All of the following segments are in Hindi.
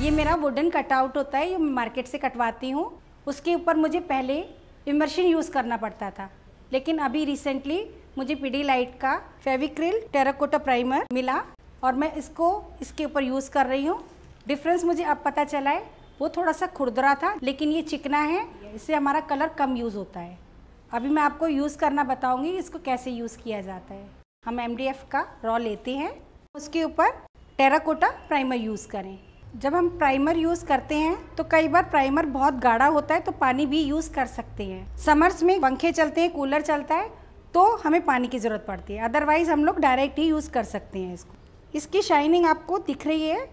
ये मेरा वुडन कटआउट होता है ये मार्केट से कटवाती हूँ उसके ऊपर मुझे पहले इमर्शन यूज़ करना पड़ता था लेकिन अभी रिसेंटली मुझे पीडी लाइट का फेविक्रिल टेराकोटा प्राइमर मिला और मैं इसको इसके ऊपर यूज़ कर रही हूँ डिफरेंस मुझे अब पता चला है वो थोड़ा सा खुरदरा था लेकिन ये चिकना है इससे हमारा कलर कम यूज़ होता है अभी मैं आपको यूज़ करना बताऊँगी इसको कैसे यूज़ किया जाता है हम एम का रॉ लेते हैं उसके ऊपर टेराकोटा प्राइमर यूज़ करें जब हम प्राइमर यूज़ करते हैं तो कई बार प्राइमर बहुत गाढ़ा होता है तो पानी भी यूज़ कर सकते हैं समर्स में पंखे चलते हैं कूलर चलता है तो हमें पानी की ज़रूरत पड़ती है अदरवाइज़ हम लोग डायरेक्ट ही यूज़ कर सकते हैं इसको इसकी शाइनिंग आपको दिख रही है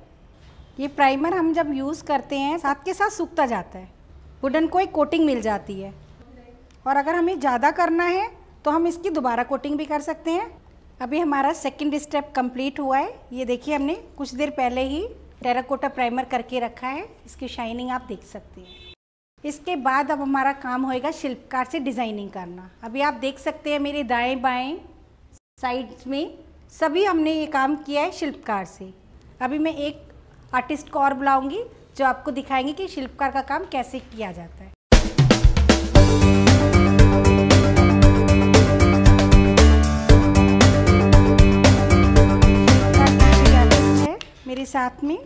ये प्राइमर हम जब यूज़ करते हैं साथ के साथ सूखता जाता है वुडन को एक कोटिंग मिल जाती है और अगर हमें ज़्यादा करना है तो हम इसकी दोबारा कोटिंग भी कर सकते हैं अभी हमारा सेकंड स्टेप कंप्लीट हुआ है ये देखिए हमने कुछ देर पहले ही टेराकोटा प्राइमर करके रखा है इसकी शाइनिंग आप देख सकते हैं इसके बाद अब हमारा काम होएगा शिल्पकार से डिज़ाइनिंग करना अभी आप देख सकते हैं मेरे दाएं बाएं साइड्स में सभी हमने ये काम किया है शिल्पकार से अभी मैं एक आर्टिस्ट को और बुलाऊंगी जो आपको दिखाएंगे कि शिल्पकार का काम कैसे किया जाता है मेरे साथ में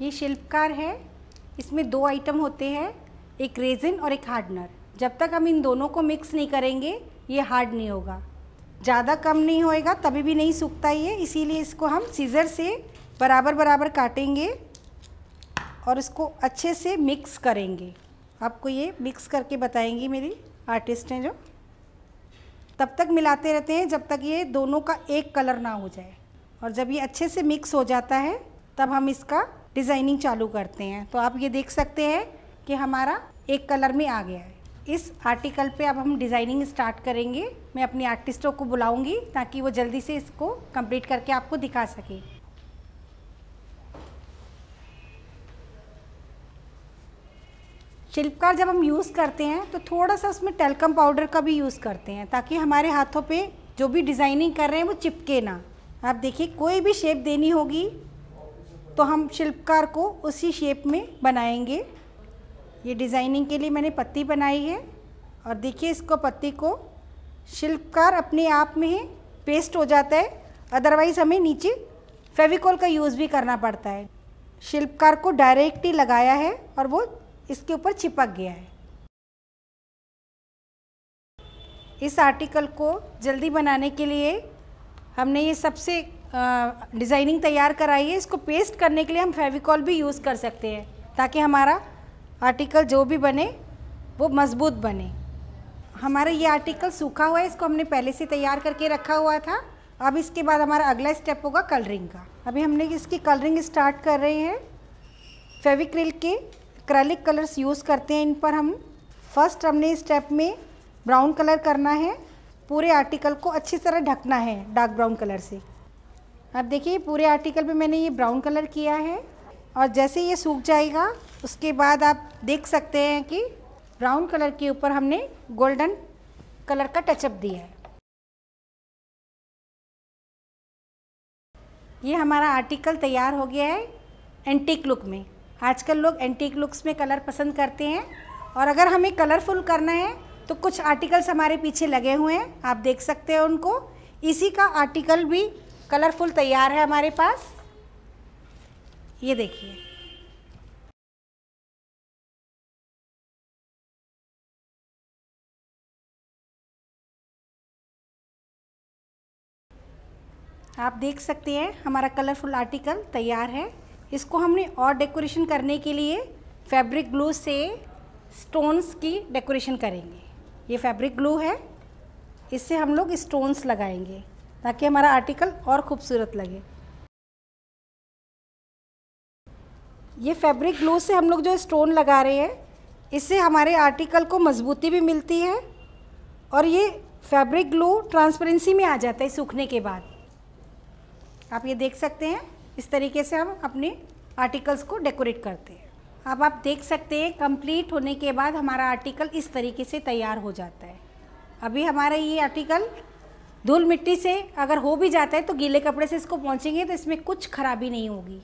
ये शिल्पकार है इसमें दो आइटम होते हैं एक रेजिन और एक हार्डनर जब तक हम इन दोनों को मिक्स नहीं करेंगे ये हार्ड नहीं होगा ज़्यादा कम नहीं होएगा तभी भी नहीं सूखता ये इसीलिए इसको हम सीज़र से बराबर बराबर काटेंगे और इसको अच्छे से मिक्स करेंगे आपको ये मिक्स करके बताएंगी मेरी आर्टिस्ट हैं जो तब तक मिलाते रहते हैं जब तक ये दोनों का एक कलर ना हो जाए और जब ये अच्छे से मिक्स हो जाता है तब हम इसका डिज़ाइनिंग चालू करते हैं तो आप ये देख सकते हैं कि हमारा एक कलर में आ गया है इस आर्टिकल पे अब हम डिज़ाइनिंग स्टार्ट करेंगे मैं अपने आर्टिस्टों को बुलाऊंगी ताकि वो जल्दी से इसको कंप्लीट करके आपको दिखा सके शिल्पकार जब हम यूज़ करते हैं तो थोड़ा सा उसमें टेलकम पाउडर का भी यूज़ करते हैं ताकि हमारे हाथों पे जो भी डिज़ाइनिंग कर रहे हैं वो चिपके ना आप देखिए कोई भी शेप देनी होगी तो हम शिल्पकार को उसी शेप में बनाएंगे ये डिज़ाइनिंग के लिए मैंने पत्ती बनाई है और देखिए इसको पत्ती को शिल्पकार अपने आप में ही पेस्ट हो जाता है अदरवाइज़ हमें नीचे फेविकोल का यूज़ भी करना पड़ता है शिल्पकार को डायरेक्ट ही लगाया है और वो इसके ऊपर चिपक गया है इस आर्टिकल को जल्दी बनाने के लिए हमने ये सबसे डिज़ाइनिंग तैयार कराइए इसको पेस्ट करने के लिए हम फेविकॉल भी यूज़ कर सकते हैं ताकि हमारा आर्टिकल जो भी बने वो मज़बूत बने हमारा ये आर्टिकल सूखा हुआ है इसको हमने पहले से तैयार करके रखा हुआ था अब इसके बाद हमारा अगला स्टेप होगा कलरिंग का अभी हमने इसकी कलरिंग स्टार्ट कर रहे हैं फेविक्रिल के क्रैलिक कलर्स यूज़ करते हैं इन पर हम फर्स्ट हमने स्टेप में ब्राउन कलर करना है पूरे आर्टिकल को अच्छी तरह ढकना है डार्क ब्राउन कलर से अब देखिए पूरे आर्टिकल पे मैंने ये ब्राउन कलर किया है और जैसे ये सूख जाएगा उसके बाद आप देख सकते हैं कि ब्राउन कलर के ऊपर हमने गोल्डन कलर का टचअप दिया है ये हमारा आर्टिकल तैयार हो गया है एंटीक लुक में आजकल लोग एंटीक लुक्स में कलर पसंद करते हैं और अगर हमें कलरफुल करना है तो कुछ आर्टिकल्स हमारे पीछे लगे हुए हैं आप देख सकते हैं उनको इसी का आर्टिकल भी कलरफुल तैयार है हमारे पास ये देखिए आप देख सकते हैं हमारा कलरफुल आर्टिकल तैयार है इसको हमने और डेकोरेशन करने के लिए फैब्रिक ग्लू से स्टोन्स की डेकोरेशन करेंगे ये फैब्रिक ग्लू है इससे हम लोग स्टोन्स लगाएंगे ताकि हमारा आर्टिकल और ख़ूबसूरत लगे ये फैब्रिक ग्लू से हम लोग जो स्टोन लगा रहे हैं इससे हमारे आर्टिकल को मजबूती भी मिलती है और ये फैब्रिक ग्लू ट्रांसपेरेंसी में आ जाता है सूखने के बाद आप ये देख सकते हैं इस तरीके से हम अपने आर्टिकल्स को डेकोरेट करते हैं अब आप देख सकते हैं कंप्लीट होने के बाद हमारा आर्टिकल इस तरीके से तैयार हो जाता है अभी हमारा ये आर्टिकल धूल मिट्टी से अगर हो भी जाता है तो गीले कपड़े से इसको पहुँचेंगे तो इसमें कुछ खराबी नहीं होगी